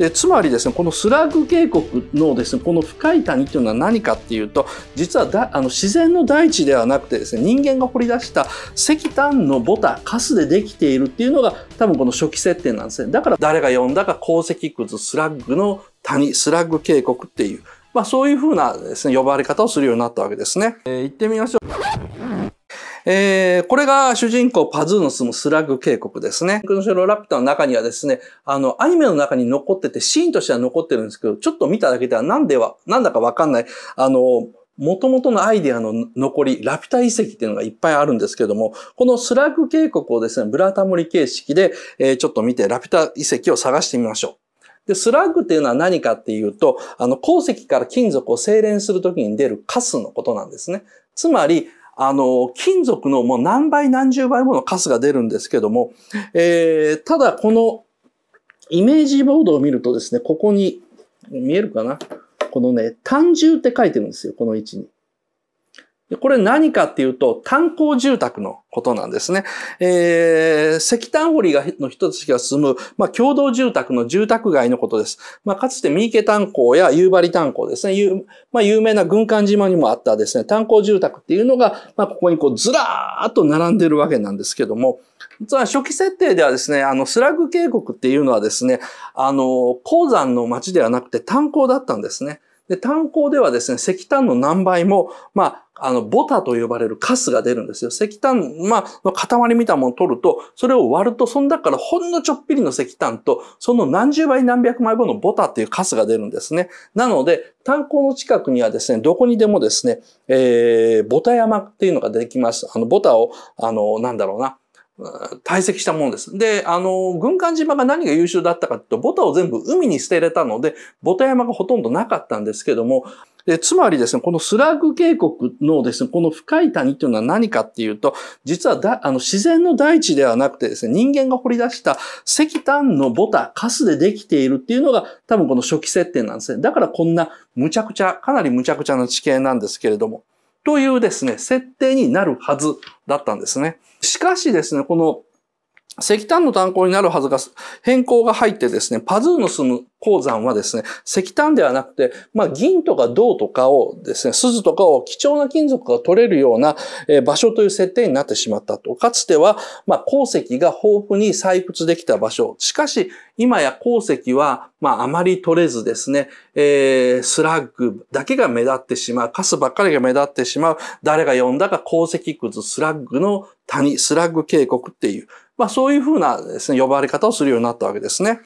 でつまりですねこのスラッグ渓谷のですねこの深い谷っていうのは何かっていうと実はだあの自然の大地ではなくてですね人間が掘り出した石炭のボタカスでできているっていうのが多分この初期設定なんですねだから誰が呼んだか鉱石くずスラッグの谷スラッグ渓谷っていうまあそういうふうなですね呼ばれ方をするようになったわけですね、えー、行ってみましょうえー、これが主人公パズーの住むスラグ渓谷ですね。クのロラピュタの中にはですね、あの、アニメの中に残ってて、シーンとしては残ってるんですけど、ちょっと見ただけではなんでは、なんだかわかんない、あの、元々のアイデアの残り、ラピュタ遺跡っていうのがいっぱいあるんですけども、このスラグ渓谷をですね、ブラタモリ形式で、えー、ちょっと見て、ラピュタ遺跡を探してみましょう。で、スラッグっていうのは何かっていうと、あの、鉱石から金属を精錬するときに出るカスのことなんですね。つまり、あの、金属のもう何倍何十倍ものカスが出るんですけども、えー、ただこのイメージボードを見るとですね、ここに、見えるかなこのね、単重って書いてるんですよ、この位置に。でこれ何かっていうと、炭鉱住宅のことなんですね。えー、石炭掘りがの人たちが住む、まあ、共同住宅の住宅街のことです。まあ、かつて三池炭鉱や夕張炭鉱ですね、まあ、有名な軍艦島にもあったですね、炭鉱住宅っていうのが、まあ、ここにこうずらーっと並んでるわけなんですけども、実は初期設定ではですね、あの、スラグ渓谷っていうのはですね、あの、鉱山の町ではなくて炭鉱だったんですね。で、炭鉱ではですね、石炭の何倍も、まあ、あの、ボタと呼ばれるカスが出るんですよ。石炭、まあ、の塊みたいなものを取ると、それを割ると、その中からほんのちょっぴりの石炭と、その何十倍何百枚分のボタっていうカスが出るんですね。なので、炭鉱の近くにはですね、どこにでもですね、えー、ボタ山っていうのができます。あの、ボタを、あの、なんだろうな、堆積したものです。で、あの、軍艦島が何が優秀だったかというと、ボタを全部海に捨てれたので、ボタ山がほとんどなかったんですけども、でつまりですね、このスラッグ渓谷のですね、この深い谷というのは何かっていうと、実はだあの自然の大地ではなくてですね、人間が掘り出した石炭のボタ、カスでできているっていうのが多分この初期設定なんですね。だからこんな無茶苦茶、かなり無茶苦茶な地形なんですけれども。というですね、設定になるはずだったんですね。しかしですね、この石炭の炭鉱になるはずが、変更が入ってですね、パズーの住む鉱山はですね、石炭ではなくて、まあ銀とか銅とかをですね、鈴とかを貴重な金属が取れるような場所という設定になってしまったと。かつては、まあ鉱石が豊富に採掘できた場所。しかし、今や鉱石は、まああまり取れずですね、えー、スラッグだけが目立ってしまう、カスばっかりが目立ってしまう、誰が呼んだか鉱石くず、スラッグの谷、スラッグ渓谷っていう、まあそういうふうなですね、呼ばれ方をするようになったわけですね。